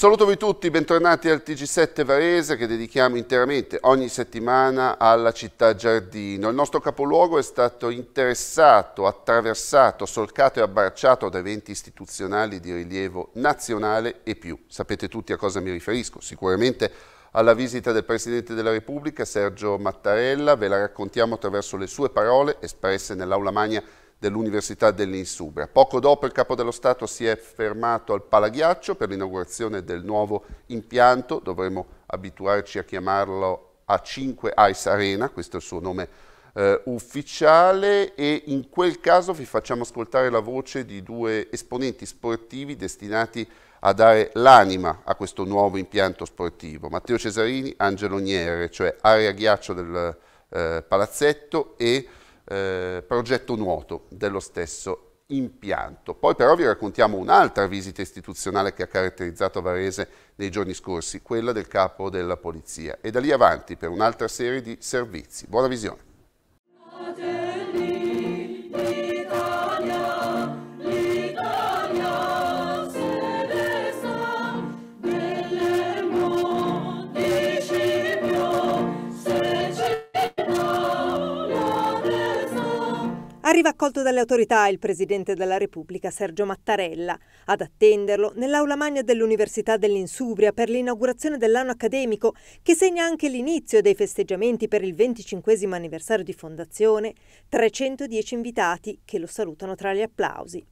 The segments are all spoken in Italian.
Un saluto a voi tutti, bentornati al TG7 Varese che dedichiamo interamente ogni settimana alla città Giardino. Il nostro capoluogo è stato interessato, attraversato, solcato e abbracciato da eventi istituzionali di rilievo nazionale e più. Sapete tutti a cosa mi riferisco, sicuramente alla visita del Presidente della Repubblica Sergio Mattarella, ve la raccontiamo attraverso le sue parole espresse nell'aula magna dell'Università dell'Insubria. Poco dopo il Capo dello Stato si è fermato al Palaghiaccio per l'inaugurazione del nuovo impianto, dovremo abituarci a chiamarlo A5 Ice Arena, questo è il suo nome eh, ufficiale e in quel caso vi facciamo ascoltare la voce di due esponenti sportivi destinati a dare l'anima a questo nuovo impianto sportivo, Matteo Cesarini, Angelo Niere, cioè area ghiaccio del eh, palazzetto e eh, progetto nuoto dello stesso impianto. Poi però vi raccontiamo un'altra visita istituzionale che ha caratterizzato Varese nei giorni scorsi, quella del capo della polizia e da lì avanti per un'altra serie di servizi. Buona visione. Arriva accolto dalle autorità il Presidente della Repubblica Sergio Mattarella. Ad attenderlo nell'aula magna dell'Università dell'Insubria per l'inaugurazione dell'anno accademico che segna anche l'inizio dei festeggiamenti per il 25 anniversario di fondazione, 310 invitati che lo salutano tra gli applausi.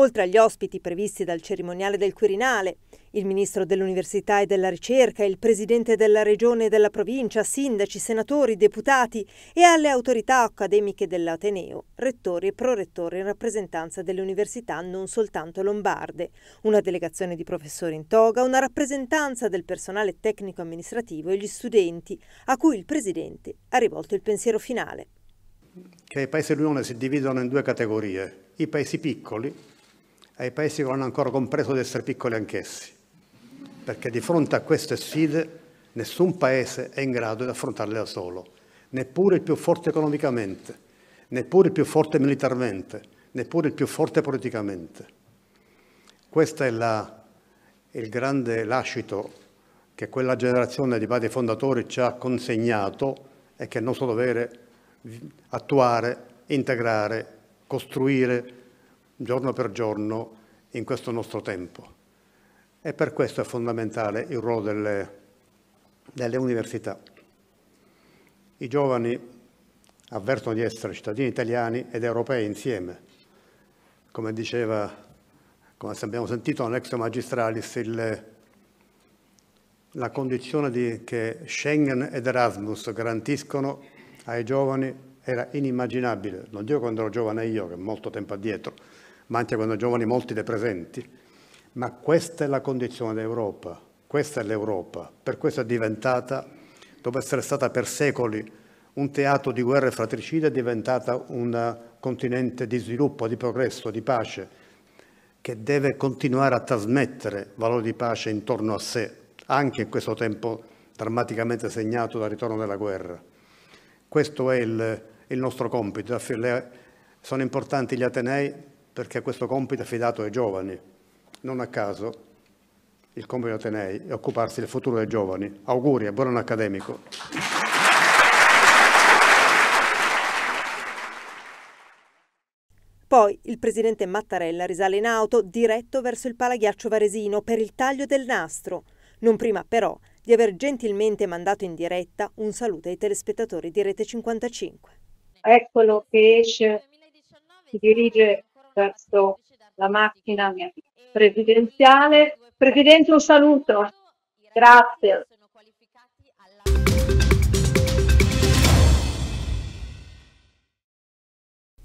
Oltre agli ospiti previsti dal cerimoniale del Quirinale, il ministro dell'Università e della Ricerca, il presidente della Regione e della Provincia, sindaci, senatori, deputati e alle autorità accademiche dell'Ateneo, rettori e prorettori in rappresentanza delle università non soltanto lombarde, una delegazione di professori in toga, una rappresentanza del personale tecnico-amministrativo e gli studenti, a cui il presidente ha rivolto il pensiero finale. Che i paesi dell'Unione si dividono in due categorie, i paesi piccoli ai paesi che non hanno ancora compreso di essere piccoli anch'essi, perché di fronte a queste sfide nessun paese è in grado di affrontarle da solo, neppure il più forte economicamente, neppure il più forte militarmente, neppure il più forte politicamente. Questo è la, il grande lascito che quella generazione di padri fondatori ci ha consegnato e che è il nostro dovere attuare, integrare, costruire, giorno per giorno in questo nostro tempo. E per questo è fondamentale il ruolo delle, delle università. I giovani avvertono di essere cittadini italiani ed europei insieme. Come diceva, come abbiamo sentito, l'ex magistralis, il, la condizione di, che Schengen ed Erasmus garantiscono ai giovani era inimmaginabile, non dico quando ero giovane io, che è molto tempo addietro, ma anche quando giovani molti dei presenti, ma questa è la condizione d'Europa, questa è l'Europa, per questo è diventata, dopo essere stata per secoli un teatro di guerre fratricide, è diventata un continente di sviluppo, di progresso, di pace, che deve continuare a trasmettere valori di pace intorno a sé, anche in questo tempo drammaticamente segnato dal ritorno della guerra. Questo è il, il nostro compito. Sono importanti gli Atenei perché questo compito è affidato ai giovani. Non a caso il compito degli Atenei è occuparsi del futuro dei giovani. Auguri e buon anno accademico. Poi il presidente Mattarella risale in auto diretto verso il palaghiaccio varesino per il taglio del nastro, non prima però di aver gentilmente mandato in diretta un saluto ai telespettatori di Rete 55. Eccolo che esce, si dirige verso la macchina presidenziale. Presidente, un saluto. Grazie.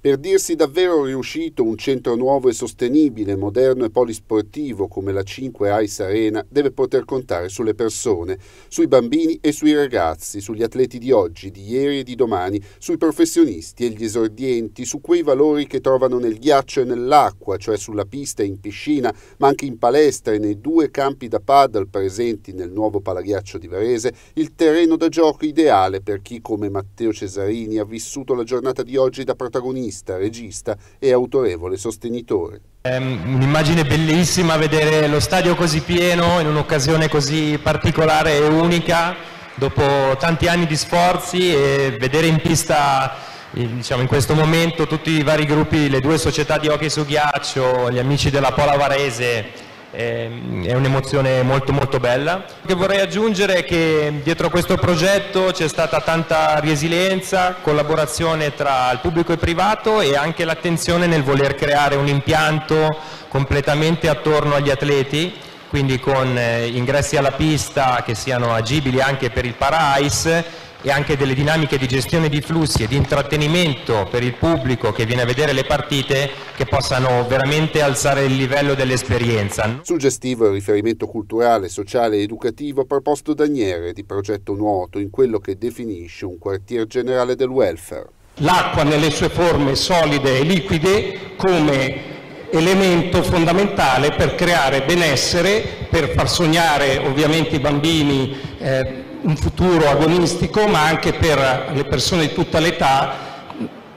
Per dirsi davvero riuscito, un centro nuovo e sostenibile, moderno e polisportivo come la 5 Ice Arena deve poter contare sulle persone, sui bambini e sui ragazzi, sugli atleti di oggi, di ieri e di domani, sui professionisti e gli esordienti, su quei valori che trovano nel ghiaccio e nell'acqua, cioè sulla pista e in piscina, ma anche in palestra e nei due campi da paddle presenti nel nuovo palaghiaccio di Varese, il terreno da gioco ideale per chi come Matteo Cesarini ha vissuto la giornata di oggi da protagonista pianista, regista e autorevole sostenitore. È ehm, un'immagine bellissima vedere lo stadio così pieno in un'occasione così particolare e unica dopo tanti anni di sforzi e vedere in pista diciamo, in questo momento tutti i vari gruppi, le due società di hockey su ghiaccio, gli amici della Pola Varese Ehm, è un'emozione molto molto bella. Che vorrei aggiungere che dietro a questo progetto c'è stata tanta resilienza, collaborazione tra il pubblico e il privato e anche l'attenzione nel voler creare un impianto completamente attorno agli atleti, quindi con eh, ingressi alla pista che siano agibili anche per il para-ice e anche delle dinamiche di gestione di flussi e di intrattenimento per il pubblico che viene a vedere le partite che possano veramente alzare il livello dell'esperienza. Suggestivo il riferimento culturale, sociale ed educativo proposto da Niere di Progetto Nuoto in quello che definisce un quartier generale del welfare. L'acqua nelle sue forme solide e liquide come elemento fondamentale per creare benessere, per far sognare ovviamente i bambini eh, un futuro agonistico ma anche per le persone di tutta l'età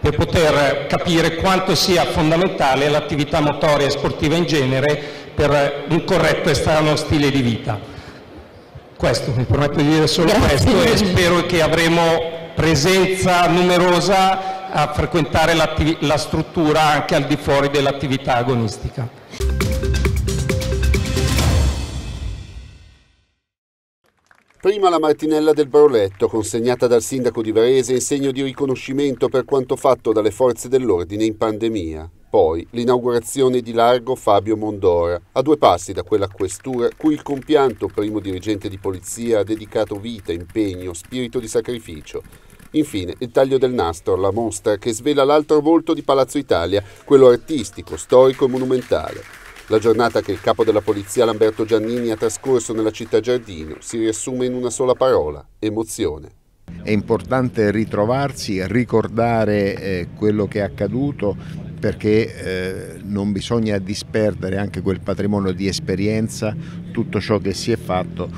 per poter capire quanto sia fondamentale l'attività motoria e sportiva in genere per un corretto e strano stile di vita. Questo, mi permetto di dire solo Grazie. questo e spero che avremo presenza numerosa a frequentare la struttura anche al di fuori dell'attività agonistica. Prima la Martinella del Broletto, consegnata dal sindaco di Varese in segno di riconoscimento per quanto fatto dalle forze dell'ordine in pandemia. Poi l'inaugurazione di Largo Fabio Mondora, a due passi da quella questura cui il compianto primo dirigente di polizia ha dedicato vita, impegno, spirito di sacrificio. Infine, il taglio del nastro, la mostra che svela l'altro volto di Palazzo Italia, quello artistico, storico e monumentale. La giornata che il capo della polizia Lamberto Giannini ha trascorso nella città Giardino si riassume in una sola parola, emozione. È importante ritrovarsi, ricordare eh, quello che è accaduto perché eh, non bisogna disperdere anche quel patrimonio di esperienza, tutto ciò che si è fatto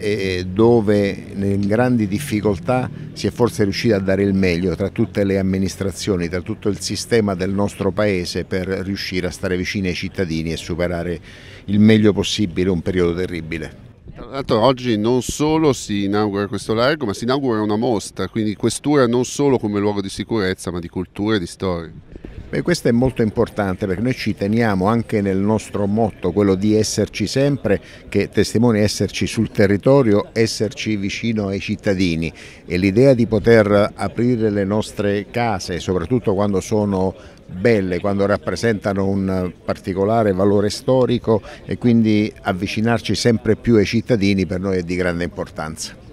eh, dove in grandi difficoltà si è forse riusciti a dare il meglio tra tutte le amministrazioni, tra tutto il sistema del nostro Paese per riuscire a stare vicini ai cittadini e superare il meglio possibile un periodo terribile. Tra l'altro oggi non solo si inaugura questo largo, ma si inaugura una mostra, quindi questura non solo come luogo di sicurezza, ma di cultura e di storia. Beh, questo è molto importante perché noi ci teniamo anche nel nostro motto, quello di esserci sempre, che testimonia esserci sul territorio, esserci vicino ai cittadini e l'idea di poter aprire le nostre case, soprattutto quando sono belle, quando rappresentano un particolare valore storico e quindi avvicinarci sempre più ai cittadini per noi è di grande importanza.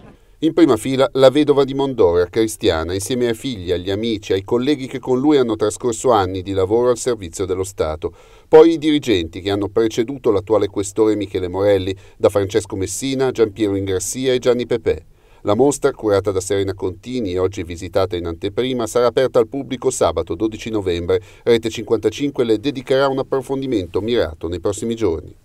In prima fila la vedova di Mondora, cristiana, insieme ai figli, agli amici, ai colleghi che con lui hanno trascorso anni di lavoro al servizio dello Stato. Poi i dirigenti che hanno preceduto l'attuale questore Michele Morelli, da Francesco Messina, Giampiero Ingrassia e Gianni Pepè. La mostra, curata da Serena Contini e oggi visitata in anteprima, sarà aperta al pubblico sabato 12 novembre. Rete 55 le dedicherà un approfondimento mirato nei prossimi giorni.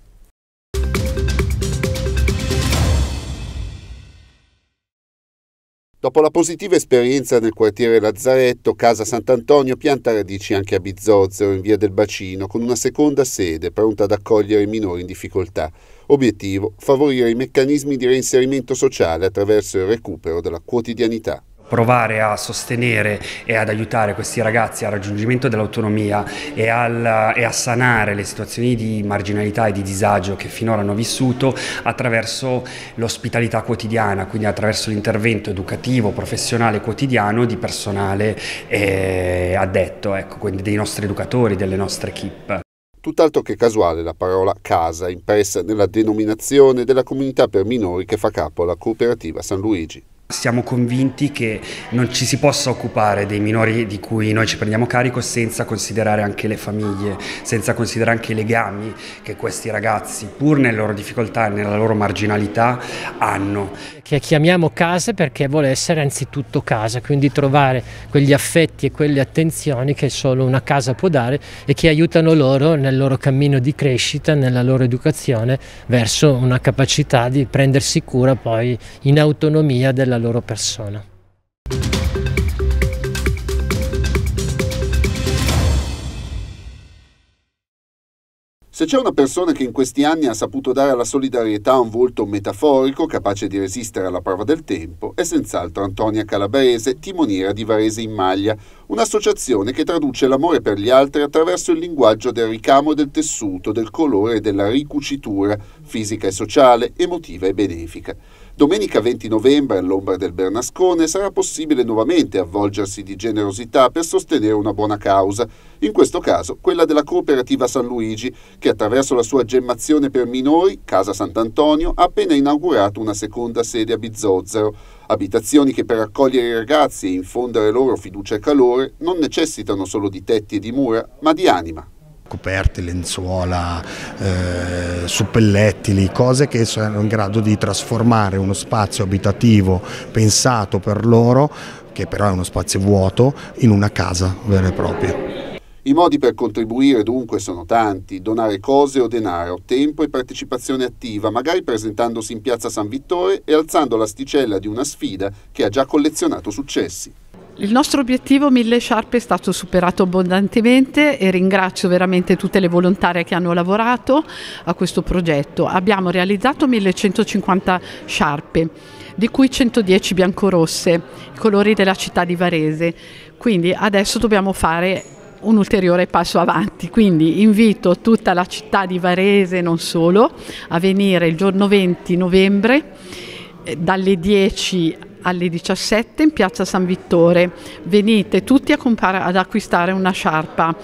Dopo la positiva esperienza nel quartiere Lazzaretto, Casa Sant'Antonio pianta radici anche a Bizzozero, in via del Bacino, con una seconda sede pronta ad accogliere i minori in difficoltà. Obiettivo, favorire i meccanismi di reinserimento sociale attraverso il recupero della quotidianità provare a sostenere e ad aiutare questi ragazzi al raggiungimento dell'autonomia e, e, a sanare le situazioni di marginalità e di disagio che finora hanno vissuto attraverso l'ospitalità quotidiana, quindi attraverso l'intervento educativo, professionale, quotidiano di personale eh, addetto, ecco, quindi dei nostri educatori, delle nostre equip. Tutt'altro che casuale la parola casa impressa nella denominazione della comunità per minori che fa capo alla cooperativa San Luigi. Siamo convinti che non ci si possa occupare dei minori di cui noi ci prendiamo carico senza considerare anche le famiglie, senza considerare anche i legami che questi ragazzi, pur nelle loro difficoltà e nella loro marginalità, hanno. Che chiamiamo casa perché vuole essere anzitutto casa, quindi trovare quegli affetti e quelle attenzioni che solo una casa può dare e che aiutano loro nel loro cammino di crescita, nella loro educazione verso una capacità di prendersi cura poi in autonomia della loro persona. Se c'è una persona che in questi anni ha saputo dare alla solidarietà un volto metaforico capace di resistere alla prova del tempo, è senz'altro Antonia Calabrese, timoniera di Varese in Maglia, un'associazione che traduce l'amore per gli altri attraverso il linguaggio del ricamo del tessuto, del colore e della ricucitura, fisica e sociale, emotiva e benefica. Domenica 20 novembre, all'ombra del Bernascone, sarà possibile nuovamente avvolgersi di generosità per sostenere una buona causa, in questo caso quella della cooperativa San Luigi, che attraverso la sua gemmazione per minori, Casa Sant'Antonio, ha appena inaugurato una seconda sede a Bizozzero, abitazioni che per accogliere i ragazzi e infondere loro fiducia e calore non necessitano solo di tetti e di mura, ma di anima coperte, lenzuola, eh, suppellettili, cose che sono in grado di trasformare uno spazio abitativo pensato per loro, che però è uno spazio vuoto, in una casa vera e propria. I modi per contribuire dunque sono tanti, donare cose o denaro, tempo e partecipazione attiva, magari presentandosi in piazza San Vittore e alzando l'asticella di una sfida che ha già collezionato successi. Il nostro obiettivo 1000 Sharp è stato superato abbondantemente e ringrazio veramente tutte le volontarie che hanno lavorato a questo progetto. Abbiamo realizzato 1150 sciarpe, di cui 110 biancorosse, i colori della città di Varese. Quindi adesso dobbiamo fare un ulteriore passo avanti. Quindi invito tutta la città di Varese, non solo, a venire il giorno 20 novembre eh, dalle 10 alle 17 in piazza San Vittore. Venite tutti ad acquistare una sciarpa.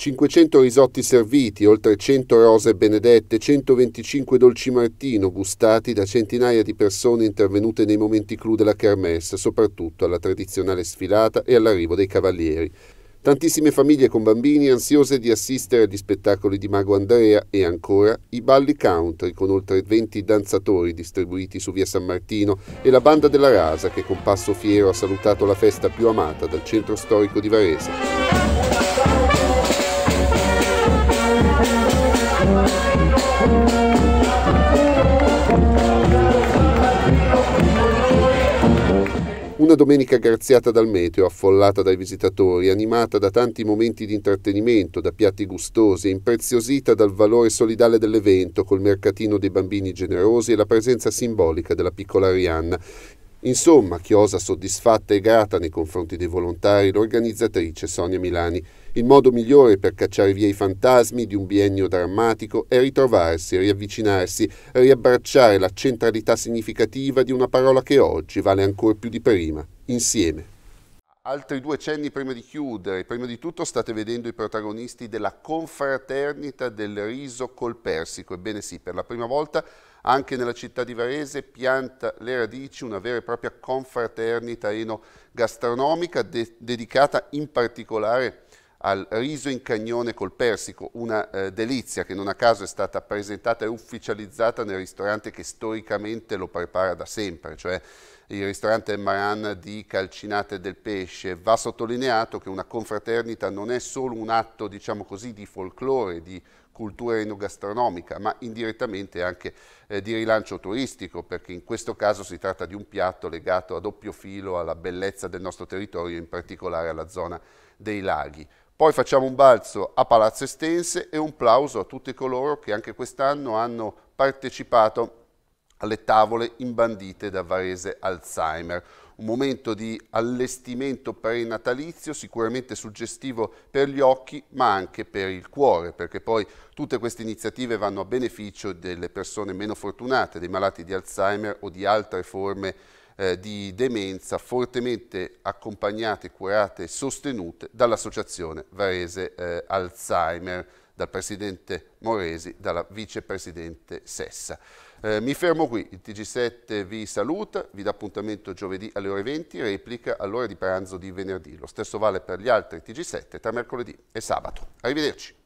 Cinquecento risotti serviti, oltre 100 rose benedette, 125 dolci martino gustati da centinaia di persone intervenute nei momenti clou della kermesse, soprattutto alla tradizionale sfilata e all'arrivo dei cavalieri. Tantissime famiglie con bambini ansiose di assistere agli spettacoli di Mago Andrea e ancora i balli country con oltre 20 danzatori distribuiti su via San Martino e la banda della Rasa che con passo fiero ha salutato la festa più amata dal centro storico di Varese. Thank Una domenica graziata dal meteo, affollata dai visitatori, animata da tanti momenti di intrattenimento, da piatti gustosi, impreziosita dal valore solidale dell'evento, col mercatino dei bambini generosi e la presenza simbolica della piccola Arianna. Insomma, chiosa soddisfatta e grata nei confronti dei volontari, l'organizzatrice Sonia Milani. Il modo migliore per cacciare via i fantasmi di un biennio drammatico è ritrovarsi, riavvicinarsi, riabbracciare la centralità significativa di una parola che oggi vale ancora più di prima, insieme. Altri due cenni prima di chiudere. Prima di tutto state vedendo i protagonisti della confraternita del riso col persico. Ebbene sì, per la prima volta anche nella città di Varese pianta le radici una vera e propria confraternita enogastronomica de dedicata in particolare a al riso in cagnone col persico, una eh, delizia che non a caso è stata presentata e ufficializzata nel ristorante che storicamente lo prepara da sempre, cioè il ristorante Maran di Calcinate del Pesce. Va sottolineato che una confraternita non è solo un atto, diciamo così, di folklore, di cultura enogastronomica, ma indirettamente anche eh, di rilancio turistico, perché in questo caso si tratta di un piatto legato a doppio filo alla bellezza del nostro territorio, in particolare alla zona dei laghi. Poi facciamo un balzo a Palazzo Estense e un plauso a tutti coloro che anche quest'anno hanno partecipato alle tavole imbandite da Varese Alzheimer. Un momento di allestimento prenatalizio sicuramente suggestivo per gli occhi ma anche per il cuore perché poi tutte queste iniziative vanno a beneficio delle persone meno fortunate, dei malati di Alzheimer o di altre forme di eh, di demenza fortemente accompagnate, curate e sostenute dall'Associazione Varese eh, Alzheimer, dal Presidente Moresi, dalla Vicepresidente Sessa. Eh, mi fermo qui, il TG7 vi saluta, vi dà appuntamento giovedì alle ore 20, replica all'ora di pranzo di venerdì. Lo stesso vale per gli altri TG7 tra mercoledì e sabato. Arrivederci.